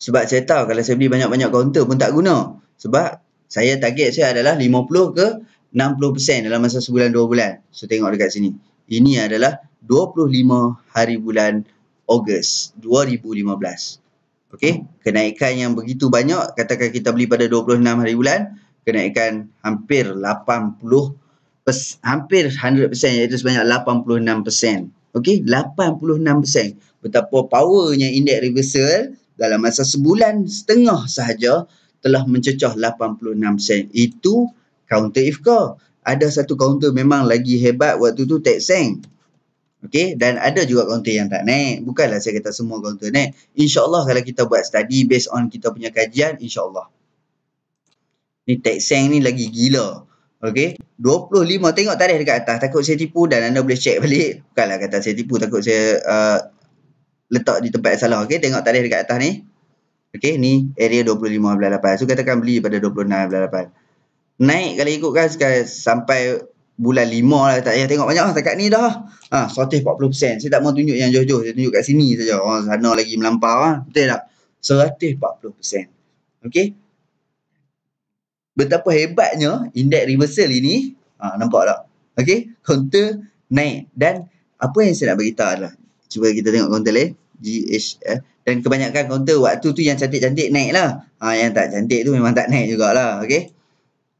Sebab saya tahu kalau saya beli banyak-banyak kaunter pun tak guna. Sebab saya target saya adalah 50 ke 60% dalam masa sebulan dua bulan. So tengok dekat sini. Ini adalah 25 hari bulan Ogos 2015. Okay, kenaikan yang begitu banyak katakan kita beli pada 26 hari bulan kenaikan hampir 80 hampir 100% iaitu sebanyak 86%. Okey, 86%. Betapa powernya indeks reversal dalam masa sebulan setengah sahaja telah mencecah 86%. Itu counter if call. Ada satu counter memang lagi hebat waktu tu tak seng. Okey, dan ada juga counter yang tak naik. Bukanlah saya kata semua counter naik. InsyaAllah kalau kita buat study based on kita punya kajian, insyaAllah. Ni tax ni lagi gila. Okay. 25. Tengok tarikh dekat atas. Takut saya tipu dan anda boleh check balik. Bukanlah kata saya tipu. Takut saya uh, letak di tempat yang salah. Okay. Tengok tarikh dekat atas ni. Okay. Ni area 25 belah 8. So katakan beli pada 26 belah 8. Naik kalau ikutkan sekal, sampai bulan 5 lah. Tak payah tengok banyak lah. Takat ni dah. Ha. Sotih 40%. Saya tak mahu tunjuk yang jauh-jauh. Saya tunjuk kat sini saja. Orang oh, sana lagi melampau lah. Ha. Betul tak? 140%. Okay betapa hebatnya index reversal ini ha, nampak tak okey counter naik dan apa yang saya nak beritahu adalah cuba kita tengok counter lain GHF dan kebanyakan counter waktu tu yang cantik-cantik naik lah ha, yang tak cantik tu memang tak naik jugalah okey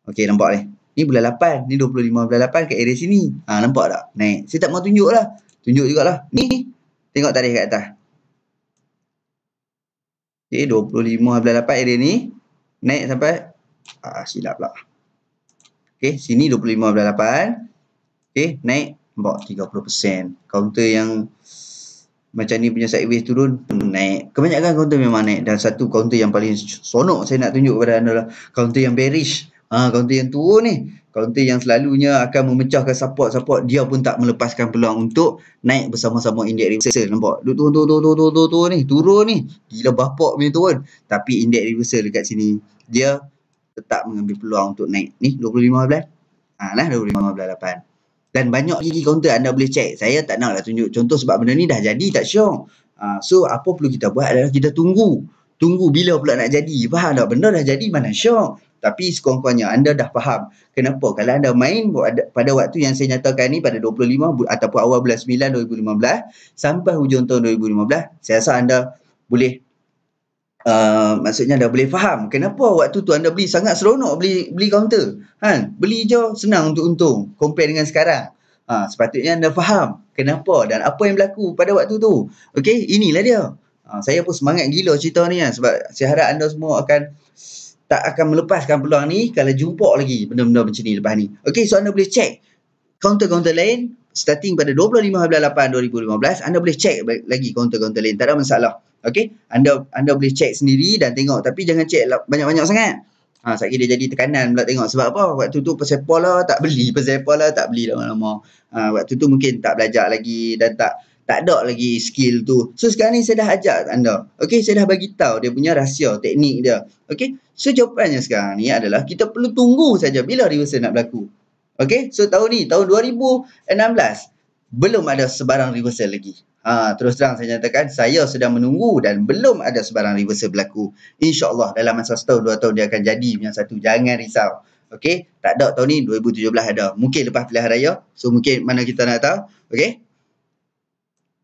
okay, nampak ni ni bulan 8 ni 25 bulan 8 kat area sini ha, nampak tak naik saya tak mahu tunjuk lah tunjuk jugalah ni tengok tarikh kat atas okey 25 bulan 8 area ni naik sampai Ah, silap pula. Okay, sini 25.8. Okay, naik about 30%. Kaunter yang macam ni punya sideways turun, naik. Kebanyakan kaunter memang naik. Dan satu kaunter yang paling sonok saya nak tunjuk kepada anda adalah kaunter yang bearish. Ah, kaunter yang tua ni. Kaunter yang selalunya akan memecahkan support-support. Dia pun tak melepaskan peluang untuk naik bersama-sama indeks reversal. Nampak? Duk turun, turun, turun, turun, turun, turun, turun ni. Turun ni. Gila bapak punya turun. Tapi indeks reversal dekat sini, dia tetap mengambil peluang untuk naik ni 2015 ha, lah 2015-2018 dan banyak lagi counter anda boleh check saya tak nak lah tunjuk contoh sebab benda ni dah jadi tak sure ha, ah, so apa perlu kita buat adalah kita tunggu tunggu bila pula nak jadi faham tak benda dah jadi mana sure tapi sekurang-kurangnya anda dah faham kenapa kalau anda main pada waktu yang saya nyatakan ni pada 25 ataupun awal bulan 9 2015 sampai hujung tahun 2015 saya rasa anda boleh uh, maksudnya dah boleh faham kenapa waktu tu anda beli sangat seronok beli beli kaunter kan beli je senang untuk untung compare dengan sekarang ha, sepatutnya anda faham kenapa dan apa yang berlaku pada waktu tu okey inilah dia ha, saya pun semangat gila cerita ni kan sebab saya harap anda semua akan tak akan melepaskan peluang ni kalau jumpa lagi benda-benda macam ni lepas ni okey so anda boleh check kaunter-kaunter lain starting pada 2582015 anda boleh check lagi kaunter-kaunter lain tak ada masalah Okay, anda anda boleh check sendiri dan tengok tapi jangan check banyak-banyak sangat. Ha, sakit dia jadi tekanan pula tengok sebab apa waktu tu persepol lah tak beli persepol lah tak beli lama-lama ha, waktu tu mungkin tak belajar lagi dan tak tak ada lagi skill tu so sekarang ni saya dah ajak anda ok saya dah bagi tahu dia punya rahsia teknik dia ok so jawapannya sekarang ni adalah kita perlu tunggu saja bila reversal nak berlaku ok so tahun ni tahun 2016 belum ada sebarang reversal lagi Ha, terus terang saya nyatakan saya sudah menunggu dan belum ada sebarang reversal berlaku. InsyaAllah dalam masa setahun dua tahun dia akan jadi punya satu. Jangan risau. Okay. Tak ada tahun ni 2017 ada. Mungkin lepas pilihan raya. So mungkin mana kita nak tahu. Okay.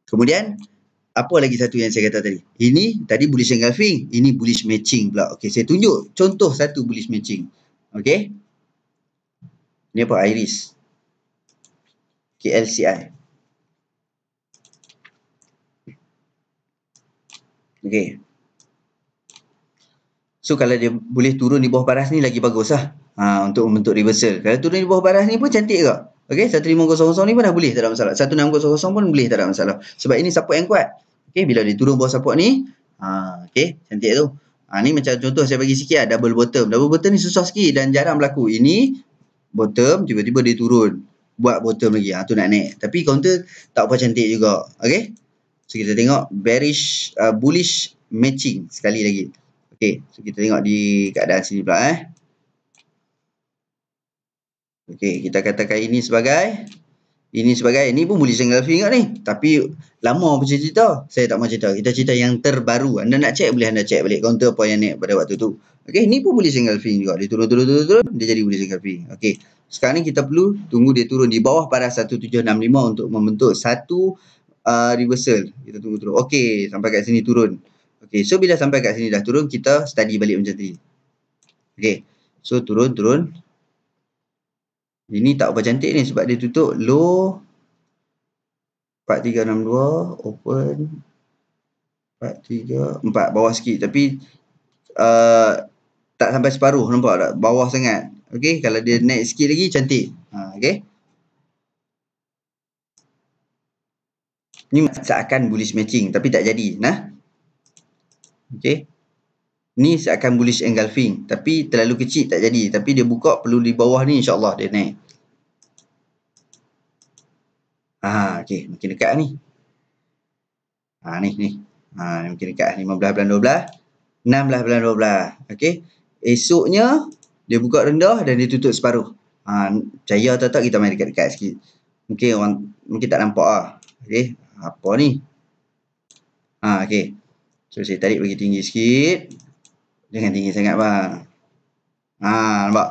Kemudian apa lagi satu yang saya kata tadi. Ini tadi bullish engulfing. Ini bullish matching pula. Okay. Saya tunjuk contoh satu bullish matching. Okay. Ni apa? Iris. KLCI. Okay. So kalau dia boleh turun di bawah baras ni lagi bagus lah. Ha, untuk membentuk reversal. Kalau turun di bawah baras ni pun cantik juga. Okay. 1500 ni pun dah boleh. Tak ada masalah. 1600 pun boleh. Tak ada masalah. Sebab ini support yang kuat. Okay. Bila dia turun bawah support ni. Ha, okay. Cantik tu. Ha, ni macam contoh saya bagi sikit lah. Double bottom. Double bottom ni susah sikit dan jarang berlaku. Ini bottom tiba-tiba dia turun. Buat bottom lagi. Ha, tu nak naik. Tapi counter tak apa cantik juga. Okay. So kita tengok bearish uh, bullish matching sekali lagi. Okey, so kita tengok di keadaan sini pula eh. Okey, kita katakan ini sebagai ini sebagai ini pun bullish engulfing ni. Tapi lama apa cerita? Saya tak mau cerita. Kita cerita yang terbaru. Anda nak cek boleh anda cek balik counter apa yang naik pada waktu tu. Okey, ini pun bullish engulfing juga. Dia turun turun turun turun dia jadi bullish engulfing. Okey. Sekarang ni kita perlu tunggu dia turun di bawah pada 1765 untuk membentuk satu uh, reversal. Kita tunggu turun. Okey, sampai kat sini turun. Okey, so bila sampai kat sini dah turun, kita study balik macam tadi. Okey, so turun, turun. Ini tak apa cantik ni sebab dia tutup low 4362 open 434 bawah sikit tapi uh, tak sampai separuh nampak tak bawah sangat okey kalau dia naik sikit lagi cantik ha okey Ni seakan bullish matching tapi tak jadi. Nah. Okey. Ni seakan bullish engulfing tapi terlalu kecil tak jadi. Tapi dia buka perlu di bawah ni insya-Allah dia naik. Ha okey makin dekat ni. Ha ni ni. Ha ni makin dekat 15 bulan 12, 16 bulan 12. Okey. Esoknya dia buka rendah dan dia tutup separuh. Ha percaya atau tak kita main dekat-dekat sikit. Mungkin orang mungkin tak nampak ah. Okey apa ni? Ha okey. So saya tarik bagi tinggi sikit. Jangan tinggi sangat bang. Ha nampak.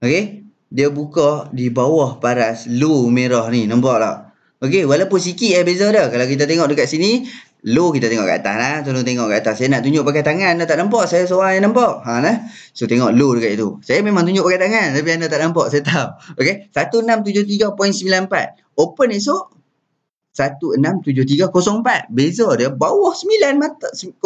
Okey, dia buka di bawah paras low merah ni. Nampak tak? Okey, walaupun sikit eh beza dia. Kalau kita tengok dekat sini, low kita tengok kat atas lah. Tolong tengok kat atas. Saya nak tunjuk pakai tangan. Anda tak nampak. Saya seorang yang nampak. Ha, nah. So, tengok low dekat itu. Saya memang tunjuk pakai tangan. Tapi anda tak nampak. Saya tahu. Okey. 1673.94. Open esok. 167304 beza dia bawah 9 mata 0.9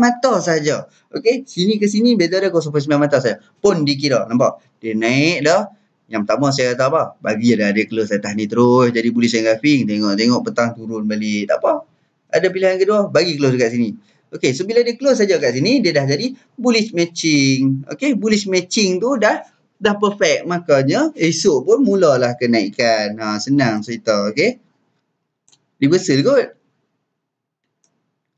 mata saja okey sini ke sini beza dia 0.9 mata saja pun dikira nampak dia naik dah yang pertama saya kata apa bagi dia ada close atas ni terus jadi boleh saya grafing tengok-tengok petang turun balik tak apa ada pilihan kedua bagi close dekat sini Okey, so bila dia close saja kat sini, dia dah jadi bullish matching. Okey, bullish matching tu dah dah perfect. Makanya esok pun mulalah kenaikan. Ha, senang cerita, okey reversal kot.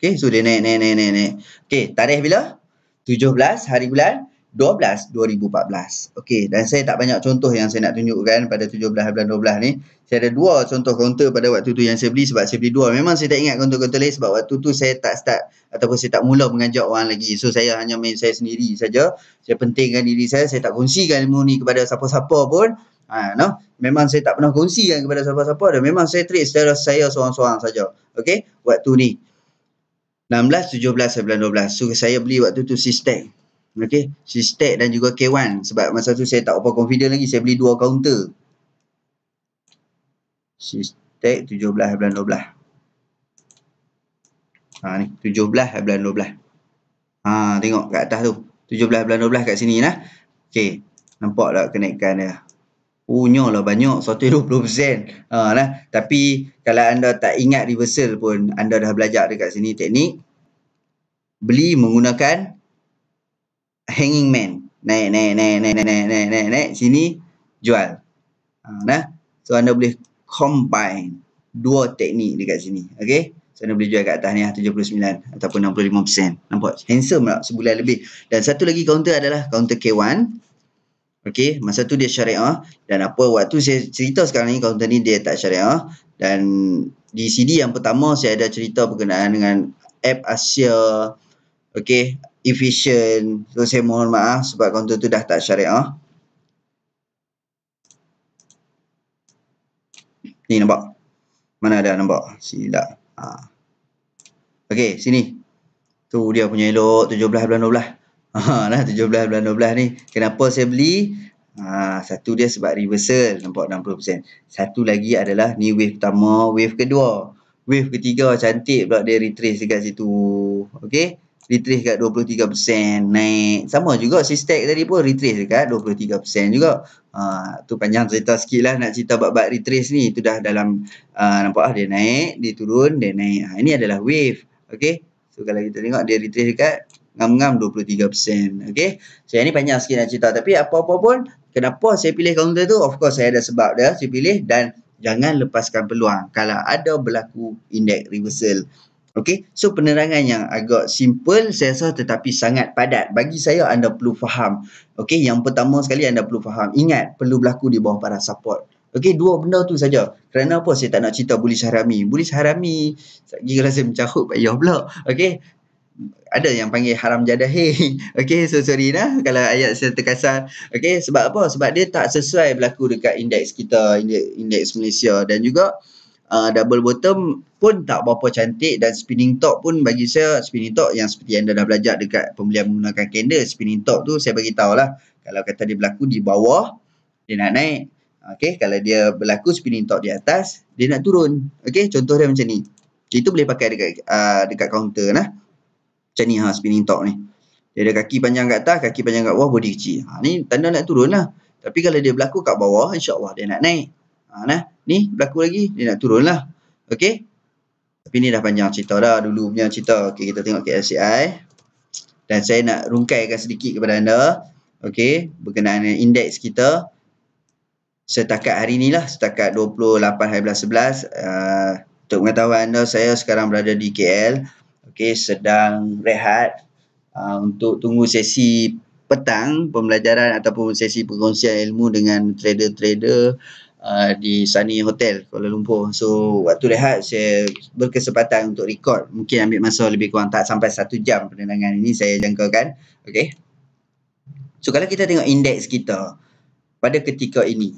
Okay, so dia naik, naik, naik, naik, naik. Okay, tarikh bila? 17 hari bulan 12, 2014. Okay, dan saya tak banyak contoh yang saya nak tunjukkan pada 17 hari bulan 12 ni. Saya ada dua contoh counter pada waktu tu yang saya beli sebab saya beli dua. Memang saya tak ingat counter-counter lain sebab waktu tu saya tak start ataupun saya tak mula mengajak orang lagi. So, saya hanya main saya sendiri saja. Saya pentingkan diri saya, saya tak kongsikan ilmu ni kepada siapa-siapa pun. Ha, no? memang saya tak pernah kongsikan kepada siapa-siapa dan memang saya trade secara saya seorang-seorang saja. Okey, waktu ni 16, 17, 19, so saya beli waktu tu sistem. Okey, sistem dan juga K1 sebab masa tu saya tak apa confident lagi saya beli dua counter. Sistek 17 bulan 12. Ha ni 17 bulan 12. Ha tengok kat atas tu. 17 bulan 12 kat sini lah. Okey. Nampak tak kenaikan dia? punya lah banyak 120% ah uh, lah tapi kalau anda tak ingat reversal pun anda dah belajar dekat sini teknik beli menggunakan hanging man naik naik naik naik naik naik naik naik, naik. sini jual ha, uh, nah so anda boleh combine dua teknik dekat sini okey so anda boleh jual kat atas ni 79 ataupun 65% nampak handsome lah sebulan lebih dan satu lagi counter adalah counter K1 Okey, masa tu dia syariah dan apa waktu saya cerita sekarang ni kaunter ni dia tak syariah dan di CD yang pertama saya ada cerita berkenaan dengan app Asia okey efficient so saya mohon maaf sebab kaunter tu dah tak syariah ni nampak mana ada nampak silap ha. okey sini tu dia punya elok 17 bulan 12 lah 17 bulan 12 ni kenapa saya beli ha, satu dia sebab reversal nampak 60% satu lagi adalah ni wave pertama wave kedua wave ketiga cantik pula dia retrace dekat situ ok retrace dekat 23% naik sama juga sistek tadi pun retrace dekat 23% juga ha, tu panjang cerita sikit lah nak cerita bab-bab retrace ni tu dah dalam uh, nampak ah dia naik dia turun dia naik ha, ini adalah wave ok So kalau kita tengok dia retrace dekat ngam-ngam 23%. Okay. So, yang ni panjang sikit nak cerita. Tapi apa-apa pun, kenapa saya pilih counter tu? Of course, saya ada sebab dia. Saya pilih dan jangan lepaskan peluang kalau ada berlaku index reversal. Okay. So, penerangan yang agak simple, saya rasa tetapi sangat padat. Bagi saya, anda perlu faham. Okay. Yang pertama sekali, anda perlu faham. Ingat, perlu berlaku di bawah para support. Okay, dua benda tu saja. Kenapa saya tak nak cerita bullish harami? Bullish harami, saya rasa mencahut payah ya pula. Okay, ada yang panggil haram jadahi. Okey, so sorry lah kalau ayat saya terkasar. Okey, sebab apa? Sebab dia tak sesuai berlaku dekat indeks kita, indeks Malaysia dan juga uh, double bottom pun tak berapa cantik dan spinning top pun bagi saya spinning top yang seperti anda dah belajar dekat pembelian menggunakan candle spinning top tu saya bagi lah kalau kata dia berlaku di bawah dia nak naik okey kalau dia berlaku spinning top di atas dia nak turun okey contoh dia macam ni itu boleh pakai dekat uh, dekat counter lah macam ni ha spinning top ni. Dia ada kaki panjang kat atas, kaki panjang kat bawah, body kecil. Ha ni tanda nak turun lah. Tapi kalau dia berlaku kat bawah, insyaAllah dia nak naik. Ha nah, ni berlaku lagi, dia nak turun lah. Okay. Tapi ni dah panjang cerita dah, dulu punya cerita. Okay, kita tengok KLCI. Dan saya nak rungkaikan sedikit kepada anda. Okay, berkenaan dengan indeks kita. Setakat hari ni lah, setakat 28 hari 11. Uh, untuk pengetahuan anda, saya sekarang berada di KL okay, sedang rehat uh, untuk tunggu sesi petang pembelajaran ataupun sesi pengongsian ilmu dengan trader-trader uh, di Sunny Hotel Kuala Lumpur. So waktu rehat saya berkesempatan untuk record mungkin ambil masa lebih kurang tak sampai satu jam penerangan ini saya jangkakan. Okay. So kalau kita tengok indeks kita pada ketika ini.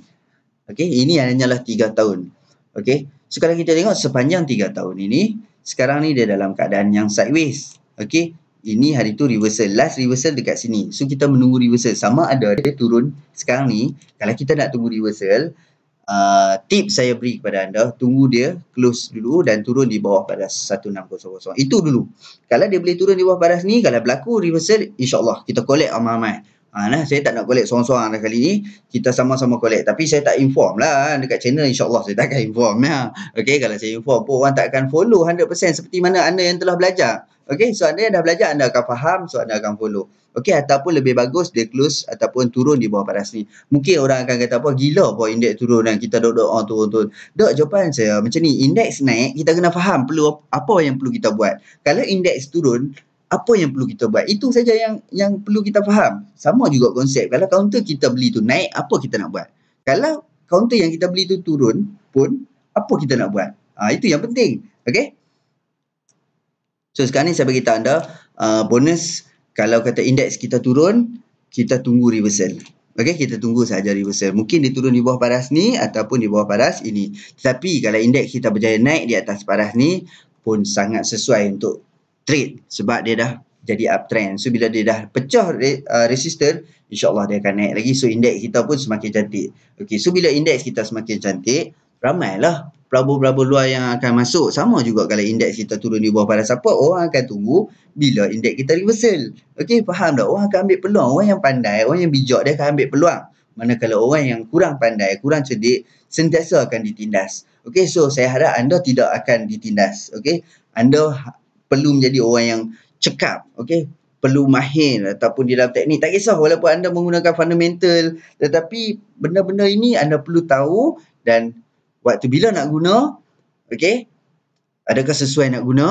Okay, ini hanyalah tiga tahun. Okay, so kalau kita tengok sepanjang tiga tahun ini, sekarang ni dia dalam keadaan yang sideways. Okay. Ini hari tu reversal. Last reversal dekat sini. So kita menunggu reversal. Sama ada dia turun sekarang ni. Kalau kita nak tunggu reversal, uh, tip saya beri kepada anda. Tunggu dia close dulu dan turun di bawah paras 1600. Itu dulu. Kalau dia boleh turun di bawah paras ni, kalau berlaku reversal, insyaAllah kita collect amat-amat. Ha, nah, saya tak nak collect seorang-seorang dah kali ni. Kita sama-sama collect. Tapi saya tak inform lah. Eh, dekat channel insyaAllah saya tak akan inform. Ya. Okay, kalau saya inform pun orang tak akan follow 100% seperti mana anda yang telah belajar. Okay, so anda yang dah belajar, anda akan faham. So anda akan follow. Okay, ataupun lebih bagus dia close ataupun turun di bawah paras ni. Mungkin orang akan kata apa, gila apa index turun dan kita duduk-duk oh, turun-turun. Dok, jawapan saya macam ni. indeks naik, kita kena faham perlu apa yang perlu kita buat. Kalau indeks turun, apa yang perlu kita buat itu saja yang yang perlu kita faham sama juga konsep kalau kaunter kita beli tu naik apa kita nak buat kalau kaunter yang kita beli tu turun pun apa kita nak buat ha, itu yang penting okey so sekarang ni saya bagi anda uh, bonus kalau kata indeks kita turun kita tunggu reversal Okey, kita tunggu sahaja reversal. Mungkin dia turun di bawah paras ni ataupun di bawah paras ini. Tetapi kalau indeks kita berjaya naik di atas paras ni pun sangat sesuai untuk trade sebab dia dah jadi uptrend. So bila dia dah pecah re, uh, resistor, insyaAllah dia akan naik lagi. So indeks kita pun semakin cantik. Okay, so bila index kita semakin cantik, ramailah pelabur-pelabur luar yang akan masuk. Sama juga kalau indeks kita turun di bawah pada siapa, orang akan tunggu bila indeks kita reversal. Okay, faham tak? Orang akan ambil peluang. Orang yang pandai, orang yang bijak, dia akan ambil peluang. Manakala orang yang kurang pandai, kurang cerdik, sentiasa akan ditindas. Okay, so saya harap anda tidak akan ditindas. Okay, anda perlu menjadi orang yang cekap, okay? perlu mahir ataupun di dalam teknik. Tak kisah walaupun anda menggunakan fundamental tetapi benda-benda ini anda perlu tahu dan waktu bila nak guna, okay? adakah sesuai nak guna,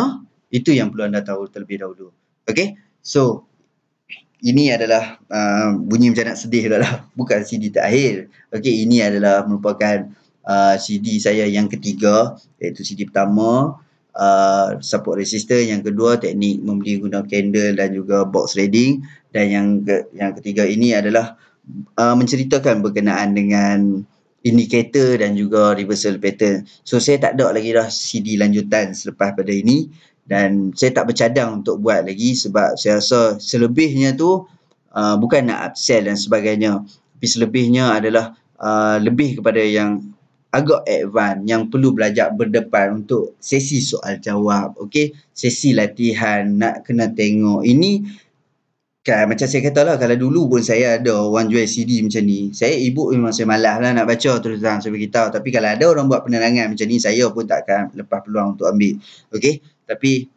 itu yang perlu anda tahu terlebih dahulu. Okay? So, ini adalah uh, bunyi macam nak sedih lah. Bukan CD terakhir. Okay, ini adalah merupakan uh, CD saya yang ketiga iaitu CD pertama uh, support resistor yang kedua teknik membeli guna candle dan juga box trading dan yang ke, yang ketiga ini adalah uh, menceritakan berkenaan dengan indikator dan juga reversal pattern so saya tak ada lagi dah CD lanjutan selepas pada ini dan saya tak bercadang untuk buat lagi sebab saya rasa selebihnya tu uh, bukan nak upsell dan sebagainya tapi selebihnya adalah uh, lebih kepada yang agak advance yang perlu belajar berdepan untuk sesi soal jawab okey sesi latihan nak kena tengok ini kan, macam saya kata lah kalau dulu pun saya ada orang jual CD macam ni saya ibu memang saya malas lah nak baca terus terang sampai kita tapi kalau ada orang buat penerangan macam ni saya pun takkan lepas peluang untuk ambil okey tapi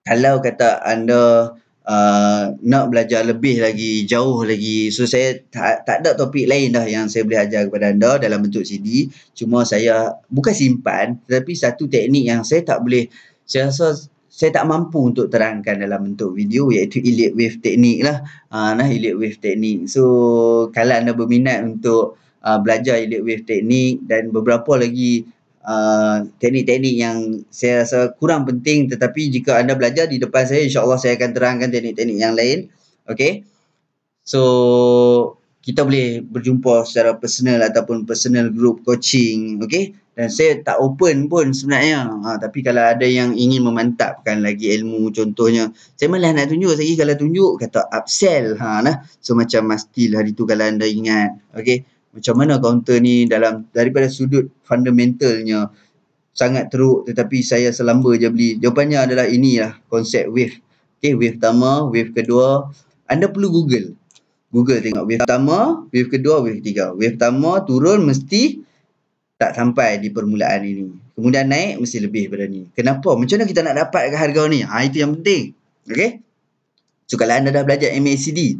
kalau kata anda uh, nak belajar lebih lagi jauh lagi so saya tak, tak ada topik lain dah yang saya boleh ajar kepada anda dalam bentuk CD cuma saya bukan simpan tetapi satu teknik yang saya tak boleh saya rasa saya tak mampu untuk terangkan dalam bentuk video iaitu elite wave teknik lah uh, nah elite wave teknik so kalau anda berminat untuk uh, belajar elite wave teknik dan beberapa lagi Uh, teknik-teknik yang saya rasa kurang penting tetapi jika anda belajar di depan saya insyaAllah saya akan terangkan teknik-teknik yang lain okay so kita boleh berjumpa secara personal ataupun personal group coaching okay dan saya tak open pun sebenarnya ha, tapi kalau ada yang ingin memantapkan lagi ilmu contohnya saya malah nak tunjuk lagi kalau tunjuk kata upsell ha, nah. so macam mastil hari tu kalau anda ingat okay macam mana kaunter ni dalam daripada sudut fundamentalnya sangat teruk tetapi saya selamba je beli. Jawapannya adalah inilah konsep wave. Okay, wave pertama, wave kedua. Anda perlu google. Google tengok wave pertama, wave kedua, wave ketiga. Wave pertama turun mesti tak sampai di permulaan ini. Kemudian naik mesti lebih daripada ni. Kenapa? Macam mana kita nak dapatkan harga ni? Ha, itu yang penting. Okay? So kalau anda dah belajar MACD,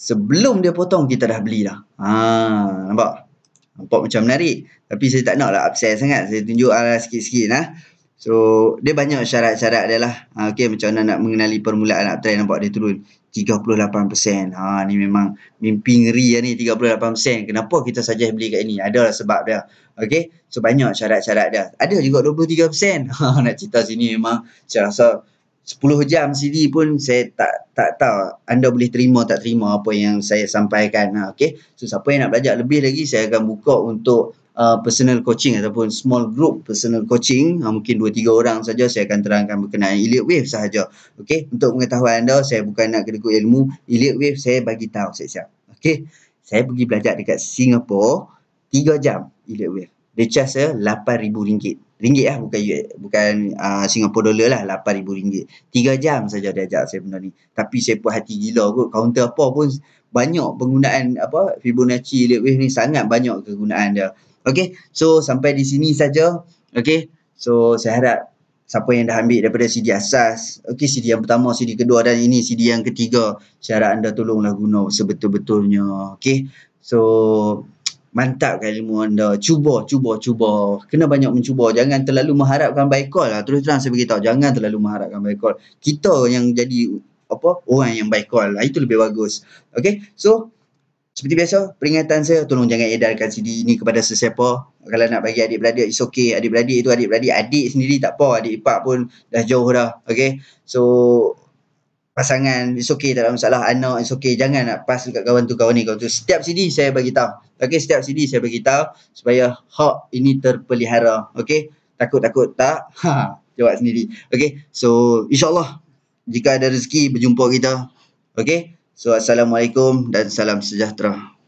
sebelum dia potong kita dah beli dah. Ha, nampak? Nampak macam menarik. Tapi saya tak nak lah upsell sangat. Saya tunjuk ala sikit-sikit lah. So, dia banyak syarat-syarat dia lah. Ha, okay, macam mana nak mengenali permulaan uptrend nampak dia turun. 38%. Ha, ni memang mimpi ngeri lah ni 38%. Kenapa kita saja beli kat ini? Adalah sebab dia. Okay, so banyak syarat-syarat dia. Ada juga 23%. Ha, nak cerita sini memang saya rasa 10 jam CD pun saya tak tak tahu anda boleh terima tak terima apa yang saya sampaikan ha, Okay so siapa yang nak belajar lebih lagi saya akan buka untuk uh, personal coaching ataupun small group personal coaching uh, mungkin 2 3 orang saja saya akan terangkan berkenaan elite wave sahaja Okay untuk mengetahui anda saya bukan nak kedekut ilmu elite wave saya bagi tahu siap-siap okey saya pergi belajar dekat Singapura 3 jam elite wave dia charge saya RM8000 ringgit lah bukan US, bukan uh, Singapore dollar lah 8000 ringgit tiga jam saja dia ajak saya benda ni tapi saya pun hati gila kot counter apa pun banyak penggunaan apa Fibonacci Leadway ni sangat banyak kegunaan dia Okay, so sampai di sini saja. Okay, so saya harap siapa yang dah ambil daripada CD asas, okay CD yang pertama, CD kedua dan ini CD yang ketiga, saya harap anda tolonglah guna sebetul-betulnya. Okay, so mantapkan ilmu anda. Cuba, cuba, cuba. Kena banyak mencuba. Jangan terlalu mengharapkan by call lah. Terus terang saya beritahu. Jangan terlalu mengharapkan by call. Kita yang jadi apa orang yang by call lah. Itu lebih bagus. Okay. So, seperti biasa, peringatan saya tolong jangan edarkan CD ini kepada sesiapa. Kalau nak bagi adik-beradik, is okay. Adik-beradik itu adik-beradik. Adik sendiri tak apa. Adik ipak pun dah jauh dah. Okay. So, pasangan it's okay tak ada masalah anak it's okay jangan nak pass dekat kawan tu kawan ni kawan tu setiap CD saya bagi tahu okey setiap CD saya bagi tahu supaya hak ini terpelihara okey takut-takut tak ha jawab sendiri okey so insyaallah jika ada rezeki berjumpa kita okey so assalamualaikum dan salam sejahtera